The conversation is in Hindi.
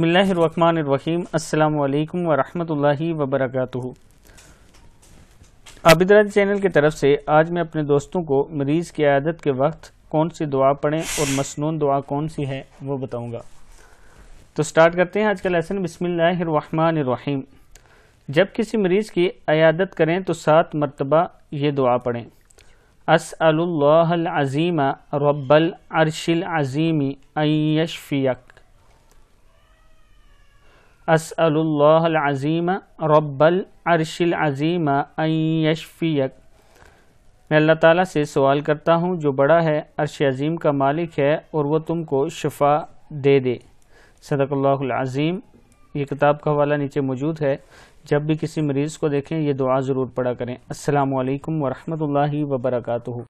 बसमीम् अल्लाम वरहमतुल्लाहि वबरकातुहु आबिदराज चैनल की तरफ से आज मैं अपने दोस्तों को मरीज़ की आदत के वक्त कौन सी दुआ पढ़ें और मसनून दुआ कौन सी है वो बताऊंगा। तो स्टार्ट करते हैं आज का लेसन बसमीम जब किसी मरीज़ की अयादत करें तो सात मरतबा ये दुआ पढ़ें असअल्लाज़ीम रब्बल अरशिल अज़ीमी अयशफ़ियक असलज़ीम रब्बल अरशिल अज़ीम यशफ़ियक मैं अल्लाह ताला से सवाल करता हूँ जो बड़ा है अरश अज़ीम का मालिक है और वह तुमको शफा दे दे सदकल्लाज़ीम ये किताब का हवाला नीचे मौजूद है जब भी किसी मरीज़ को देखें ये दुआ ज़रूर पढ़ा करें असलकम वरहमल वर्का